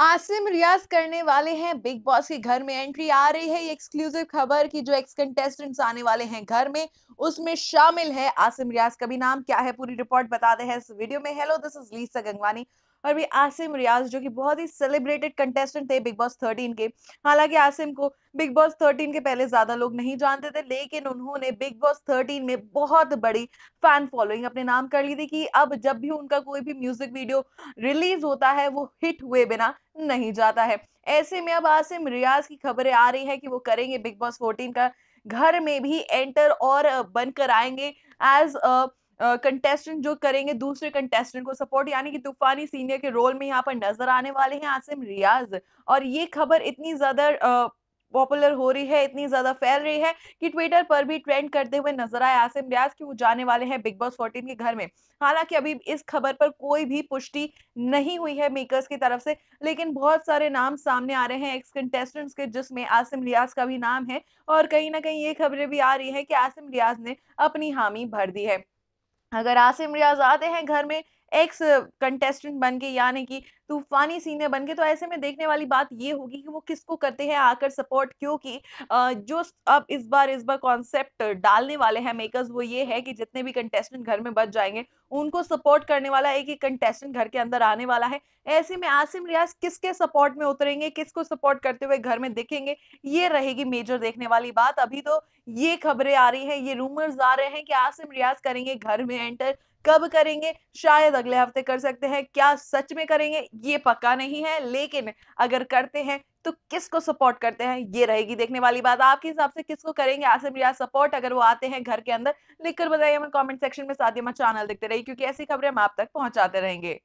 आसिम रियाज करने वाले हैं बिग बॉस के घर में एंट्री आ रही है ये एक्सक्लूसिव खबर कि जो एक्स कंटेस्टेंट्स आने वाले हैं घर में उसमें शामिल है आसिम रियाज का भी नाम क्या है पूरी रिपोर्ट बता दे है इस वीडियो में hello this is Lisa Gangwani और भी आसिम रियाज जो कि बहुत ही सेलिब्रेटेड कंटेस्टेंट थे बिग बॉस थर्टीन के हालांकि आसिम को बिग बॉस थर्टीन के पहले ज्यादा लोग नहीं जानते थे लेकिन उन्होंने बिग बॉस थर्टीन में बहुत बड़ी फैन फॉलोइंग अपने नाम कर ली थी कि अब जब भी उनका कोई भी म्यूजिक वीडियो रिलीज होता है वो हिट हुए बिना नहीं जाता है ऐसे में अब आसिम रियाज की खबरें आ रही है कि वो करेंगे बिग बॉस फोर्टीन का घर में भी एंटर और बनकर आएंगे एज कंटेस्टेंट जो करेंगे दूसरे कंटेस्टेंट को सपोर्ट यानी कि तूफानी सीनियर के रोल में यहाँ पर नजर आने वाले हैं आसिम रियाज और ये खबर इतनी ज्यादा पॉपुलर हो रही है इतनी ज्यादा फैल रही है कि ट्विटर पर भी ट्रेंड करते हुए नजर आए आसिम रियाज की वो जाने वाले हैं बिग बॉस फोर्टीन के घर में हालांकि अभी इस खबर पर कोई भी पुष्टि नहीं हुई है मेकर्स की तरफ से लेकिन बहुत सारे नाम सामने आ रहे हैं एक्स कंटेस्टेंट्स के जिसमें आसिम रियाज का भी नाम है और कहीं ना कहीं ये खबरें भी आ रही है कि आसिम रियाज ने अपनी हामी भर दी है अगर आसिम रियाज आते हैं घर में एक्स कंटेस्टेंट बन के यानी कि तूफानी सीने बन गए तो ऐसे में देखने वाली बात ये होगी कि वो किसको करते हैं आकर सपोर्ट क्योंकि जो अब इस बार इस बार कॉन्सेप्ट डालने वाले हैं मेकर्स वो ये है कि जितने भी कंटेस्टेंट घर में बच जाएंगे उनको सपोर्ट करने वाला एक एक कंटेस्टेंट घर के अंदर आने वाला है ऐसे में आसिम रियाज किसके सपोर्ट में उतरेंगे किसको सपोर्ट करते हुए घर में दिखेंगे ये रहेगी मेजर देखने वाली बात अभी तो ये खबरें आ रही है ये रूमर्स आ रहे हैं कि आसिम रियाज करेंगे घर में एंटर कब करेंगे शायद अगले हफ्ते कर सकते हैं क्या सच में करेंगे ये पक्का नहीं है लेकिन अगर करते हैं तो किसको सपोर्ट करते हैं ये रहेगी देखने वाली बात आपके हिसाब से किसको करेंगे आसिफ रियाज सपोर्ट अगर वो आते हैं घर के अंदर लिखकर बताइए हमें कमेंट सेक्शन में साथ ही चैनल देखते रहिए क्योंकि ऐसी खबरें हम आप तक पहुंचाते रहेंगे